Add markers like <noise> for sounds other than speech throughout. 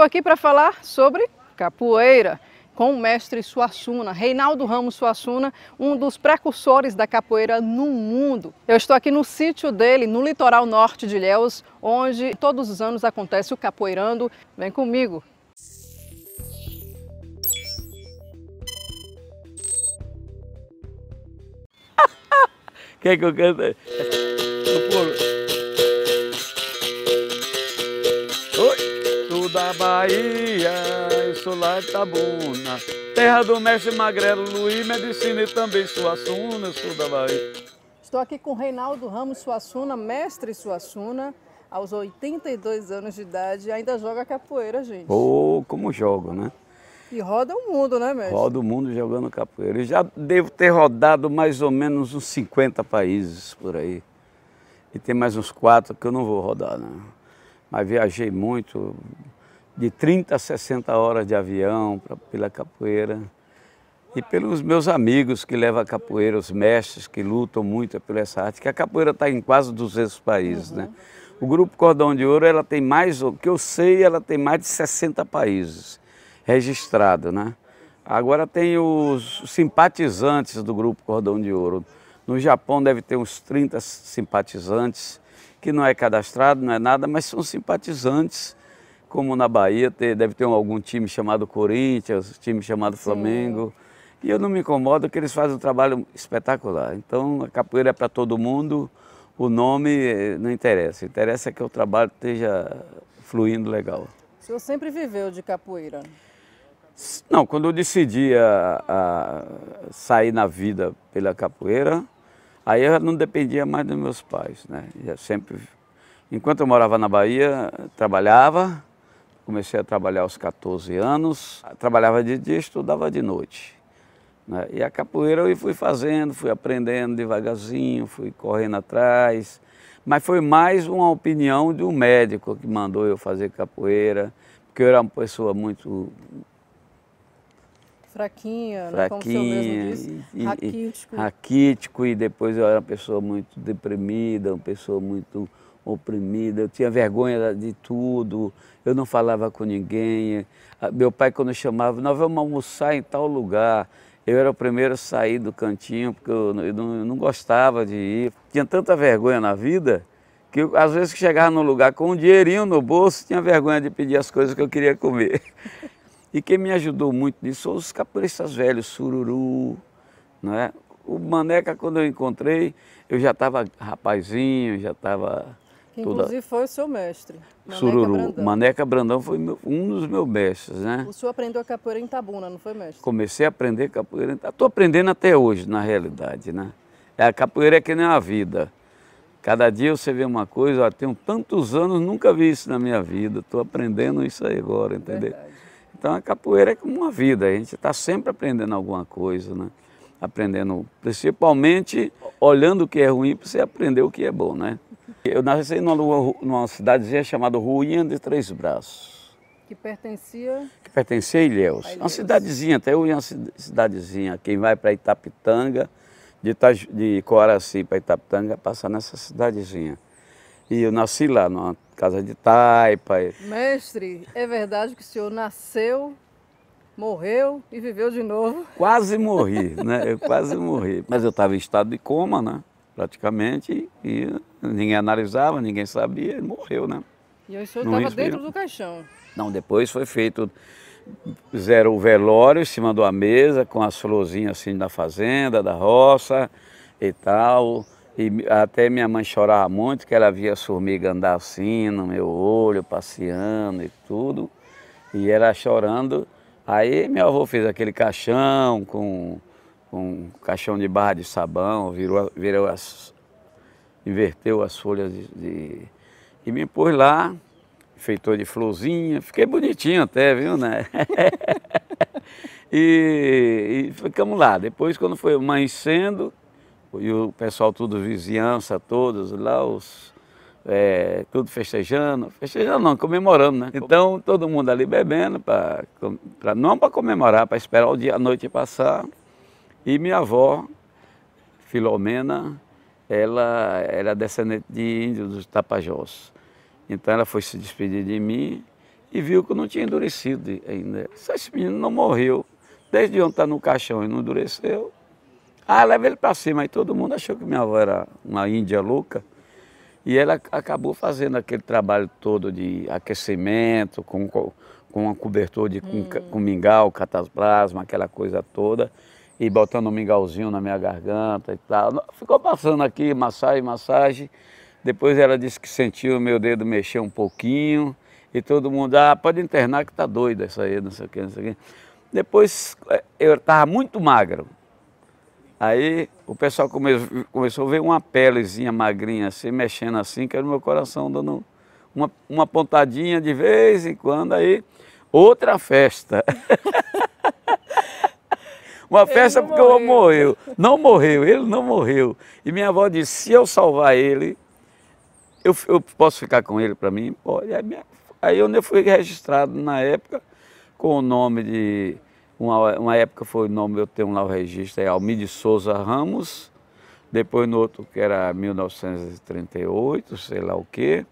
estou aqui para falar sobre capoeira com o mestre Suassuna, Reinaldo Ramos Suassuna, um dos precursores da capoeira no mundo. Eu estou aqui no sítio dele, no litoral norte de Ilhéus, onde todos os anos acontece o Capoeirando. Vem comigo! <laughs> Quer que eu cante? Bahia, eu sou lá de é Tabuna, terra do mestre Magrelo Luiz Medicina e também Suassuna, eu sou da Bahia. Estou aqui com Reinaldo Ramos Suassuna, mestre Suassuna, aos 82 anos de idade, ainda joga capoeira, gente. Pô, oh, como jogo, né? E roda o mundo, né, mestre? Roda o mundo jogando capoeira. Eu já devo ter rodado mais ou menos uns 50 países por aí. E tem mais uns quatro que eu não vou rodar, né? Mas viajei muito, de 30 a 60 horas de avião pra, pela capoeira. E pelos meus amigos que levam a capoeira, os mestres que lutam muito é por essa arte, que a capoeira está em quase 200 países, né? uhum. né? O grupo Cordão de Ouro, ela tem mais, o que eu sei, ela tem mais de 60 países registrados, né? Agora tem os simpatizantes do grupo Cordão de Ouro. No Japão deve ter uns 30 simpatizantes, que não é cadastrado, não é nada, mas são simpatizantes como na Bahia ter, deve ter algum time chamado Corinthians, time chamado Sim. Flamengo. E eu não me incomodo que eles fazem um trabalho espetacular. Então a capoeira é para todo mundo, o nome eh, não interessa. Interessa é que o trabalho esteja fluindo legal. O senhor sempre viveu de capoeira? Não, quando eu decidi a, a sair na vida pela capoeira, aí eu não dependia mais dos meus pais, né? Eu sempre, enquanto eu morava na Bahia, trabalhava, Comecei a trabalhar aos 14 anos, trabalhava de dia, estudava de noite. Né? E a capoeira eu fui fazendo, fui aprendendo devagarzinho, fui correndo atrás. Mas foi mais uma opinião de um médico que mandou eu fazer capoeira, porque eu era uma pessoa muito fraquinha, fraquinha né? como o senhor mesmo disse, e, raquítico. E, raquítico, e depois eu era uma pessoa muito deprimida, uma pessoa muito oprimida, eu tinha vergonha de tudo, eu não falava com ninguém. Ah, meu pai, quando chamava, nós vamos almoçar em tal lugar. Eu era o primeiro a sair do cantinho, porque eu não, eu não gostava de ir. Tinha tanta vergonha na vida que eu, às vezes que chegava num lugar com um dinheirinho no bolso, tinha vergonha de pedir as coisas que eu queria comer. <laughs> E quem me ajudou muito nisso são os capoeiristas velhos, Sururu, né? O Maneca, quando eu encontrei, eu já estava rapazinho, já estava que toda... inclusive foi o seu mestre. Maneca Sururu. Brandão. Maneca Brandão foi meu, um dos meus mestres, né? O senhor aprendeu a capoeira em Tabuna, não foi, mestre? Comecei a aprender capoeira em Tabuna. Estou aprendendo até hoje, na realidade, né? É, a capoeira é que nem a vida. Cada dia você vê uma coisa, ó, tenho tantos anos, nunca vi isso na minha vida. Estou aprendendo isso aí agora, entendeu? Verdade. Então a capoeira é como uma vida, a gente está sempre aprendendo alguma coisa, né? Aprendendo, principalmente olhando o que é ruim para você aprender o que é bom, né? Eu nasci numa, lua, numa cidadezinha chamada Ruinha de Três Braços. Que pertencia? Que pertencia a Ilhéus. A é Ilhéus. Uma cidadezinha, até eu é uma cidadezinha. Quem vai para Itapitanga, de, Itaj... de Coaraci para Itapitanga, passa nessa cidadezinha. E eu nasci lá, numa casa de taipa. Mestre, é verdade que o senhor nasceu, morreu e viveu de novo? Quase morri, <laughs> né? Eu quase morri. Mas eu estava em estado de coma, né? Praticamente, e Ninguém analisava, ninguém sabia, ele morreu, né? E o senhor estava dentro do caixão? Não, depois foi feito, fizeram o velório em cima de uma mesa, com as florzinhas assim da fazenda, da roça e tal. E até minha mãe chorava muito, que ela via a formiga andar assim no meu olho, passeando e tudo. E ela chorando. Aí meu avô fez aquele caixão com, com um caixão de barra de sabão, virou, virou as, inverteu as folhas de, de, e me pôs lá, feitor de florzinha, fiquei bonitinho até, viu, né? <laughs> e, e, ficamos lá. Depois, quando foi amanhecendo, e o pessoal tudo, vizinhança, todos lá, os, é, tudo festejando, festejando não, comemorando, né? Então, todo mundo ali bebendo, pra, pra não para comemorar, para esperar o dia, a noite passar. E minha avó, Filomena, ela era descendente de índios dos Tapajós. Então ela foi se despedir de mim e viu que eu não tinha endurecido ainda. Esse menino não morreu. Desde ontem está no caixão e não endureceu. Ah, leva ele para cima. Aí todo mundo achou que minha avó era uma índia louca. E ela acabou fazendo aquele trabalho todo de aquecimento, com, com uma cobertura de, com, hum. com mingau, cataplasma, aquela coisa toda e botando um mingauzinho na minha garganta e tal. Ficou passando aqui, massagem, massagem. Depois ela disse que sentiu o meu dedo mexer um pouquinho e todo mundo, ah, pode internar que tá doida isso aí, não sei o que, não sei o que. Depois é, eu estava muito magro. Aí o pessoal come, começou a ver uma pelezinha magrinha assim, mexendo assim, que era o meu coração dando uma, uma pontadinha de vez em quando aí. Outra festa. <laughs> Uma festa porque morreu. o homem morreu. Não morreu, ele não morreu. E minha avó disse, se eu salvar ele, eu, eu posso ficar com ele para mim? Pode. Aí, minha, aí eu fui registrado na época com o nome de... Uma, uma época foi o nome, eu tenho lá o registro, é Almir Souza Ramos. Depois no outro que era 1938, sei lá o quê.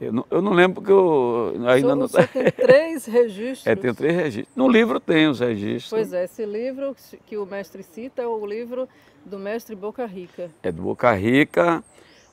Eu não, eu não lembro que eu ainda não... Você tem três registros. É, tem três registros. No livro tem os registros. Pois é, esse livro que o mestre cita é o livro do mestre Boca Rica. É do Boca Rica,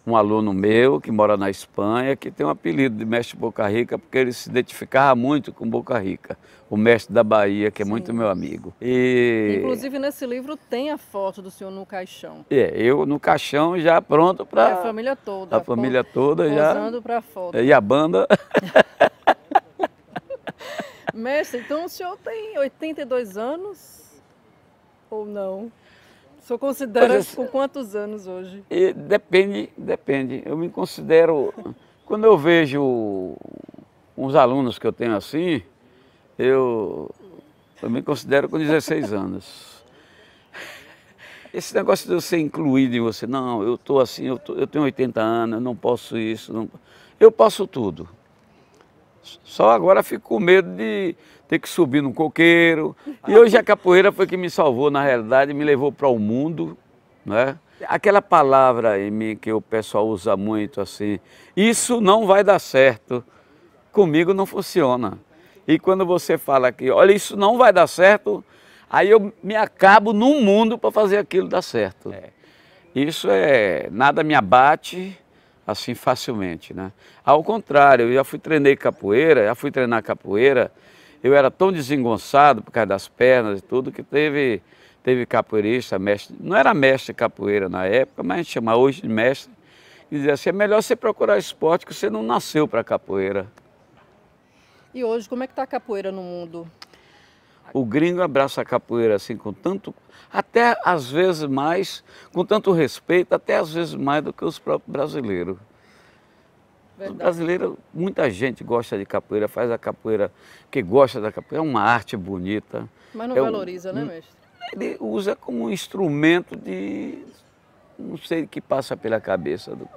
um aluno meu que mora na Espanha, que tem um apelido de mestre Boca Rica, porque ele se identificava muito com Boca Rica, o mestre da Bahia, que é Sim. muito meu amigo. E... Inclusive, nesse livro tem a foto do senhor no caixão. É, eu no caixão já pronto para... É, a família toda. A, família toda já... Usando para foto. É, e a banda... <laughs> mestre, então o senhor tem 82 anos ou não? senhor considera é. com quantos anos hoje? depende, depende. Eu me considero. quando eu vejo uns alunos que eu tenho assim, eu, eu me considero com 16 anos. Esse negócio de eu ser incluído em você, não, eu estou assim, eu, tô, eu tenho 80 anos, eu não posso isso. Não, eu posso tudo. Só agora fico com medo de ter que subir num coqueiro. E hoje a capoeira foi que me salvou, na realidade, me levou para o mundo, né? Aquela palavra em mim que o pessoal usa muito assim, isso não vai dar certo. Comigo não funciona. E quando você fala aqui, olha, isso não vai dar certo, aí eu me acabo num mundo para fazer aquilo dar certo. É. Isso é nada me abate, assim facilmente, né? Ao contrário, eu já fui treinei capoeira, já fui treinar capoeira, eu era tão desengonçado por causa das pernas e tudo que teve teve capoeirista, mestre, não era mestre capoeira na época, mas a gente chama hoje de mestre, e dizia assim, é melhor você procurar esporte que você não nasceu para capoeira. E hoje, como é que está a capoeira no mundo? O gringo abraça a capoeira assim com tanto, até às vezes mais, com tanto respeito, até às vezes mais do que os próprios brasileiros. Verdade. O brasileiro, muita gente gosta de capoeira, faz a capoeira, que gosta da capoeira, é uma arte bonita. Mas não é valoriza, um, né, hum, mestre? Ele usa como um instrumento de. não sei o que passa pela cabeça do.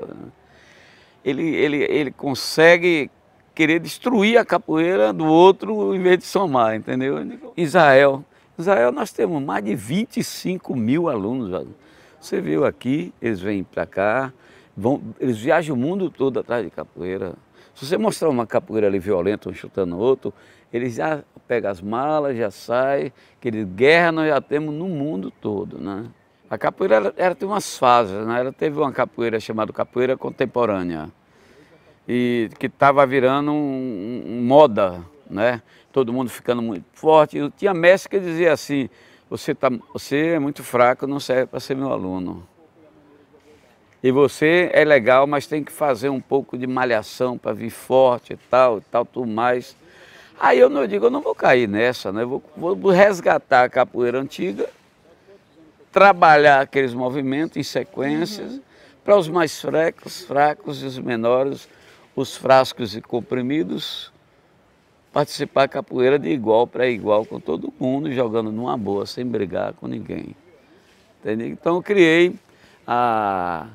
Ele, ele, ele consegue querer destruir a capoeira do outro em vez de somar, entendeu? Israel. Israel nós temos mais de 25 mil alunos. Você viu aqui, eles vêm para cá, vão, eles viajam o mundo todo atrás de capoeira. Se você mostrar uma capoeira ali violenta, um chutando outro, eles já pegam as malas, já saem, que guerra nós já temos no mundo todo, né? A capoeira, ela, ela tem umas fases, né? Ela teve uma capoeira chamada capoeira contemporânea, e que estava virando um, um, moda, né? Todo mundo ficando muito forte. Eu tinha mestre que dizia assim, você, tá, você é muito fraco, não serve para ser meu aluno. E você é legal, mas tem que fazer um pouco de malhação para vir forte e tal, e tal, tudo mais. Aí eu, não, eu digo, eu não vou cair nessa, né? vou, vou resgatar a capoeira antiga, trabalhar aqueles movimentos em sequências, uhum. para os mais fracos, fracos e os menores os frascos e comprimidos, participar capoeira de igual para igual com todo mundo, jogando numa boa, sem brigar com ninguém. Entendeu? Então eu criei a,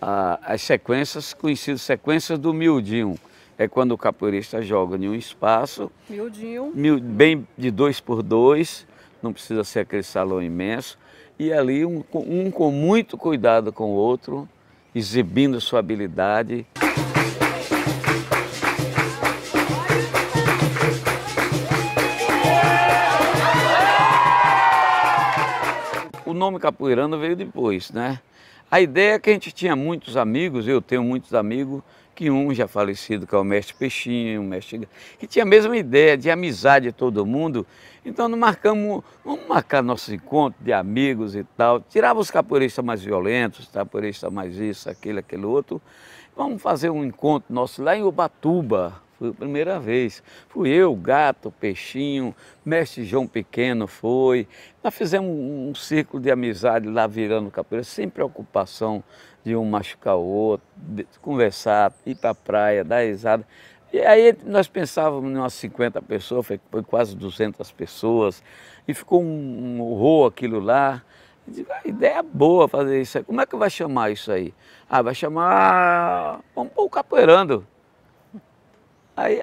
a, as sequências, conhecidas sequências do miudinho. É quando o capoeirista joga em um espaço. Miudinho. Mil, bem de dois por dois, não precisa ser aquele salão imenso. E ali um, um com muito cuidado com o outro, exibindo sua habilidade. nome capoeirano veio depois, né? A ideia é que a gente tinha muitos amigos, eu tenho muitos amigos, que um já falecido, que é o mestre Peixinho, o mestre... que tinha a mesma ideia de amizade de todo mundo. Então nós marcamos, vamos marcar nosso encontro de amigos e tal, tirava os capoeiristas mais violentos, os capoeiristas mais isso, aquele, aquele outro. Vamos fazer um encontro nosso lá em Ubatuba, foi a primeira vez. Fui eu, Gato, Peixinho, Mestre João Pequeno foi. Nós fizemos um, círculo de amizade lá virando capoeira, sem preocupação de um machucar o outro, de, conversar, ir para a praia, dar risada. E aí nós pensávamos em umas 50 pessoas, foi, quase 200 pessoas, e ficou um, um horror aquilo lá. A ah, ideia boa fazer isso aí. Como é que vai chamar isso aí? Ah, vai chamar. Vamos pôr o capoeirando. Aí,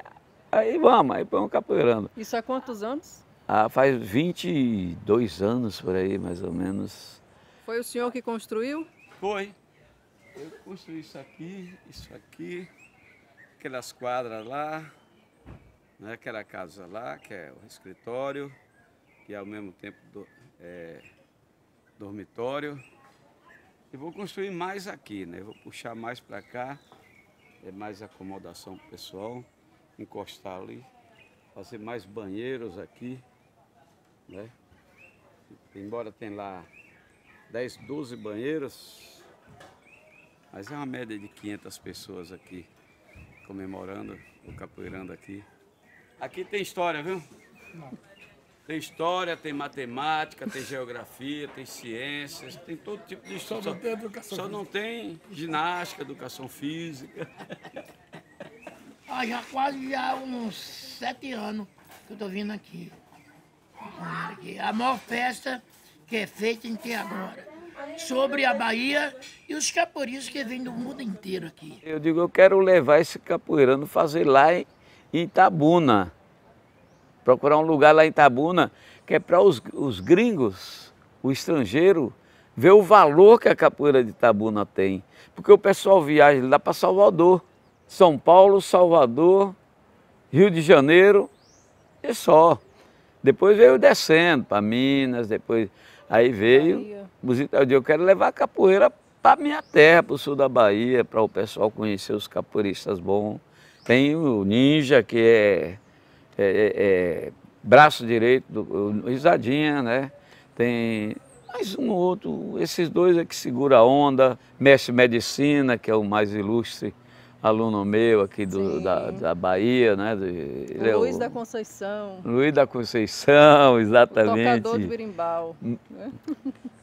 aí vamos, aí vamos capoeirando. Isso há quantos anos? Ah, faz 22 anos por aí, mais ou menos. Foi o senhor que construiu? Foi. Eu construí isso aqui, isso aqui, aquelas quadras lá, né, aquela casa lá, que é o escritório, que é ao mesmo tempo do, é, dormitório. E vou construir mais aqui, né? Vou puxar mais para cá, é mais acomodação pessoal encostar ali, fazer mais banheiros aqui, né? Embora tem lá 10, 12 banheiros, mas é uma média de 500 pessoas aqui comemorando o capoeirando aqui. Aqui tem história, viu? Não. Tem história, tem matemática, tem geografia, tem ciências, tem todo tipo de história. Só não tem educação Só física. não tem ginástica, educação física. <laughs> Ó, já quase já uns sete anos que eu tô vindo aqui. A maior festa que é feita em agora sobre a Bahia e os capoeiristas que vêm do mundo inteiro aqui. Eu digo, eu quero levar esse capoeirano, fazer lá em Itabuna. Procurar um lugar lá em Itabuna, que é para os, os gringos, o estrangeiro, ver o valor que a capoeira de Itabuna tem. Porque o pessoal viaja lá para Salvador. São Paulo, Salvador, Rio de Janeiro e só. Depois veio descendo para Minas, depois aí veio os eu quero levar a capoeira para minha terra, para o sul da Bahia, para o pessoal conhecer os capoeiristas bons. Tem o Ninja, que é, é, é, é braço direito, do, risadinha, né? Tem mais um outro, esses dois é que segura a onda, mestre medicina, que é o mais ilustre aluno meu aqui do, da, da Bahia, né? Luiz é o, da Conceição. Luiz da Conceição, exatamente. O tocador de birimbau. Hum.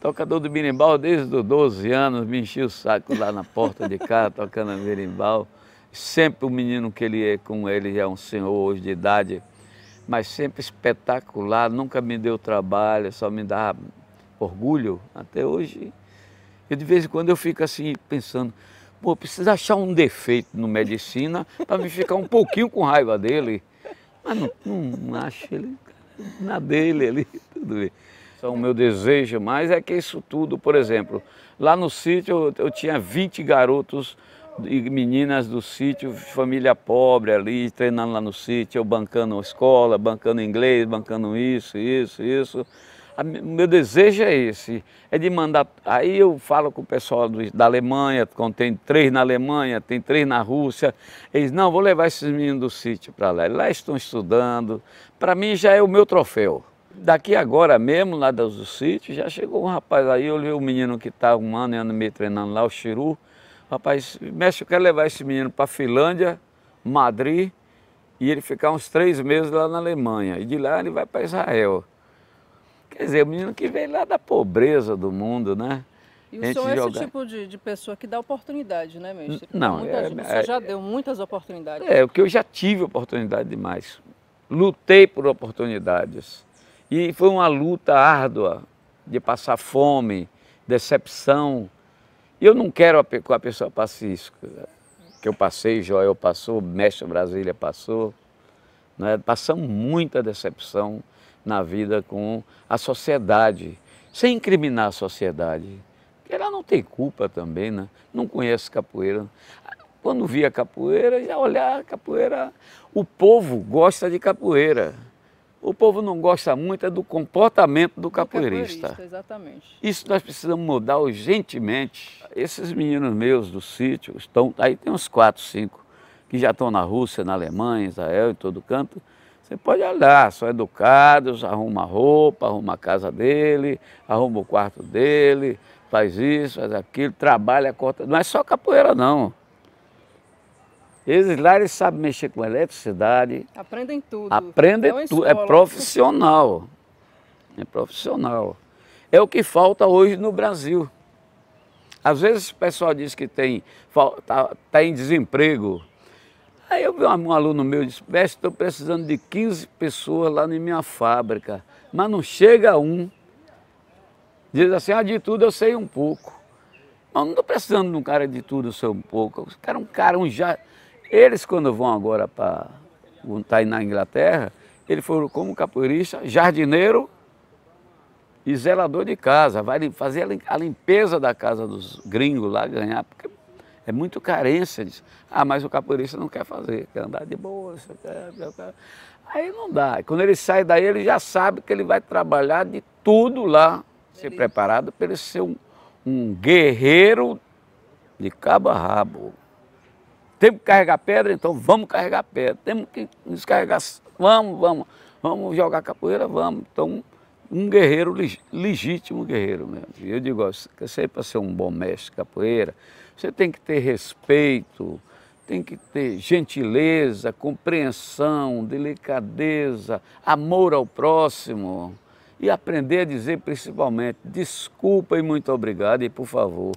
Tocador de birimbau desde os 12 anos, me enchia o saco lá na porta de casa <laughs> tocando birimbau. Sempre o menino que ele é com ele é um senhor hoje de idade, mas sempre espetacular, nunca me deu trabalho, só me dá orgulho até hoje. E de vez em quando eu fico assim pensando, pô, precisa achar um defeito no medicina para me ficar um pouquinho com raiva dele. Mas não, não acho ele na dele ali, tudo bem. Então, o meu desejo mais é que isso tudo, por exemplo, lá no sítio eu, eu tinha 20 garotos e meninas do sítio, família pobre ali, treinando lá no sítio, eu bancando escola, bancando inglês, bancando isso, isso, isso o meu desejo é esse, é de mandar. Aí eu falo com o pessoal do, da Alemanha, tem três na Alemanha, tem três na Rússia. Eles, não, vou levar esses meninos do sítio para lá. Lá estão estudando. Para mim já é o meu troféu. Daqui agora mesmo, lá do sítio, já chegou um rapaz aí, eu olhei o um menino que está um ano e ano meio treinando lá, o Chiru. Rapaz, mestre, eu quero levar esse menino para Finlândia, Madrid, e ele ficar uns três meses lá na Alemanha. E de lá ele vai para Israel. Quer dizer, o menino que vem lá da pobreza do mundo, né? E o senhor é joga... esse tipo de, de, pessoa que dá oportunidade, né, mestre? Não, Muita, é, gente, é, você já deu muitas oportunidades. É, o que eu já tive oportunidade demais. Lutei por oportunidades. E foi uma luta árdua de passar fome, decepção. Eu não quero que a pessoa passe isso. Que eu passei, Joel passou, Mestre Brasília passou. Né? Passamos muita decepção na vida com a sociedade, sem incriminar a sociedade. Ela não tem culpa também, né? não conhece capoeira. Quando via capoeira, já olhar capoeira. O povo gosta de capoeira. O povo não gosta muito é do comportamento do, do capoeirista. capoeirista. Exatamente. Isso nós precisamos mudar urgentemente. Esses meninos meus do sítio estão. Aí tem uns quatro, cinco que já estão na Rússia, na Alemanha, Israel, em todo canto você pode olhar, são é educados, arruma roupa, arruma a casa dele, arruma o quarto dele, faz isso, faz aquilo, trabalha, corta. Não é só capoeira, não. Eles lá eles sabem mexer com eletricidade. Aprendem tudo. Aprendem tudo. É, é profissional. É profissional. É o que falta hoje no Brasil. Às vezes o pessoal diz que tem, tá, tá em desemprego. Aí eu vi um aluno meu e disse, mestre, estou precisando de 15 pessoas lá na minha fábrica, mas não chega um. Diz assim, ah, de tudo eu sei um pouco. Mas não estou precisando de um cara de tudo, eu sei um pouco. Eu quero um cara, um já. Eles, quando vão agora para estar tá na Inglaterra, eles foram como capoeirista, jardineiro e zelador de casa. Vai fazer a limpeza da casa dos gringos lá, ganhar, porque é muito carência disso. Ah, mas o capoeirista não quer fazer, quer andar de boa, quer, quer. Aí não dá. Quando ele sai daí, ele já sabe que ele vai trabalhar de tudo lá, ser preparado para ele ser um, um guerreiro de cabo a rabo. Temos que carregar pedra, então vamos carregar pedra. Temos que descarregar, vamos, vamos. Vamos jogar capoeira, vamos. Então, um guerreiro, legítimo guerreiro mesmo. Eu digo, ó, sei para ser um bom mestre de capoeira, você tem que ter respeito, tem que ter gentileza, compreensão, delicadeza, amor ao próximo e aprender a dizer principalmente desculpa e muito obrigado e por favor.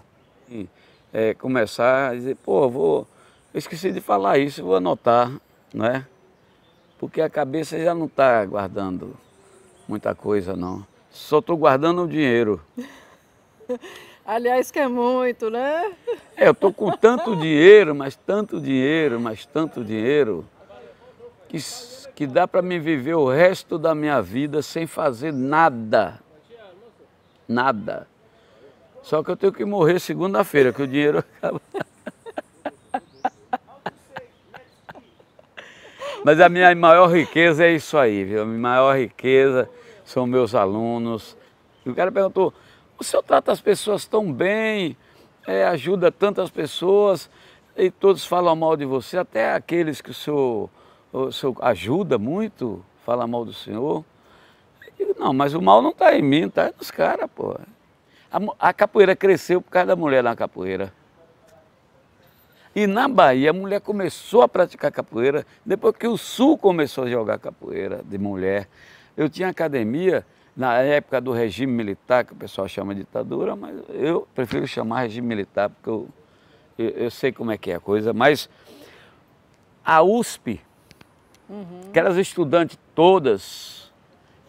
E é, começar a dizer, pô, vou, esqueci de falar isso, vou anotar, não é? Porque a cabeça já não está guardando muita coisa, não. Só estou guardando o dinheiro. <laughs> Aliás, que é muito, né? É, eu tô com tanto dinheiro, mas tanto dinheiro, mas tanto dinheiro, que, que dá para me viver o resto da minha vida sem fazer nada. Nada. Só que eu tenho que morrer segunda-feira, que o dinheiro <laughs> acaba. Mas a minha maior riqueza é isso aí, viu? A minha maior riqueza são meus alunos. o cara perguntou, o senhor trata as pessoas tão bem, é, ajuda tantas pessoas e todos falam mal de você, até aqueles que o senhor, o senhor ajuda muito, falam mal do senhor. digo, não, mas o mal não está em mim, está é nos caras, pô. A, a capoeira cresceu por causa da mulher na capoeira. E na Bahia a mulher começou a praticar capoeira depois que o Sul começou a jogar capoeira de mulher. Eu tinha academia na época do regime militar, que o pessoal chama de ditadura, mas eu prefiro chamar regime militar, porque eu, eu, eu sei como é que é a coisa, mas a USP, uhum. aquelas estudantes todas,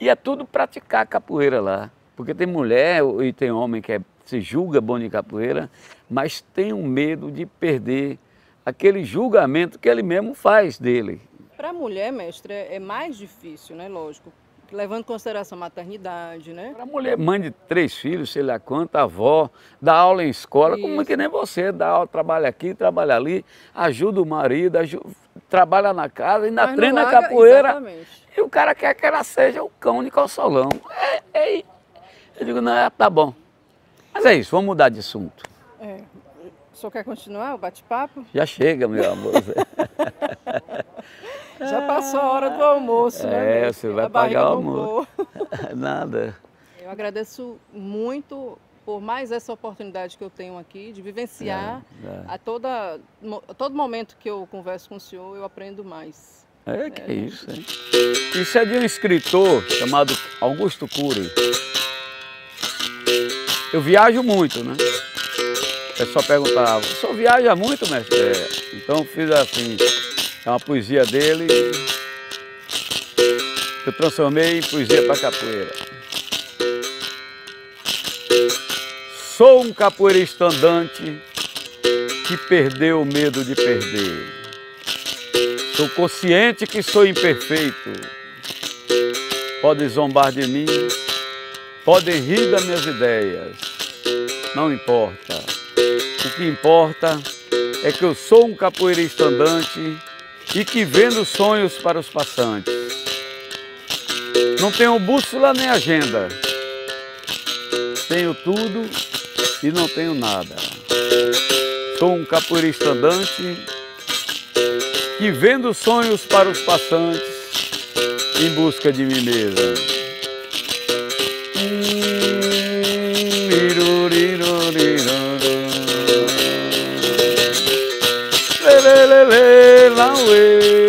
ia tudo praticar capoeira lá. Porque tem mulher e tem homem que é, se julga bom de capoeira, mas tem um medo de perder aquele julgamento que ele mesmo faz dele. Para a mulher, mestre, é, é mais difícil, né? Lógico, Levando em consideração a maternidade, né? A mulher, mãe de três filhos, sei lá quanto, avó, dá aula em escola, Isso. como que nem você, dá aula, trabalha aqui, trabalha ali, ajuda o marido, ajuda, trabalha na casa, ainda treina larga, capoeira. Exatamente. E o cara quer que ela seja o cão de consolão. É, é, é, eu digo, não, é, tá bom. Mas é isso, vamos mudar de assunto. É. O senhor quer continuar o bate-papo? Já chega, meu amor. <laughs> Já passou a hora do almoço, né? É, você vai a pagar o almoço. <laughs> Nada. Eu agradeço muito por mais essa oportunidade que eu tenho aqui de vivenciar é, é. a toda a todo momento que eu converso com o senhor, eu aprendo mais. É, é que é, é isso, hein? Isso é de um escritor chamado Augusto Cury. Eu viajo muito, né? O pessoal perguntava, o senhor viaja muito, mestre? É. Então fiz assim, é uma poesia dele. Eu transformei em poesia para capoeira. Sou um capoeirista andante que perdeu o medo de perder. Sou consciente que sou imperfeito. Podem zombar de mim, podem rir das minhas ideias. Não importa. O que importa é que eu sou um capoeirista andante e que vendo sonhos para os passantes. Não tenho bússola nem agenda. Tenho tudo e não tenho nada. Sou um capoeirista andante que vendo sonhos para os passantes em busca de mim mesmo. allow it.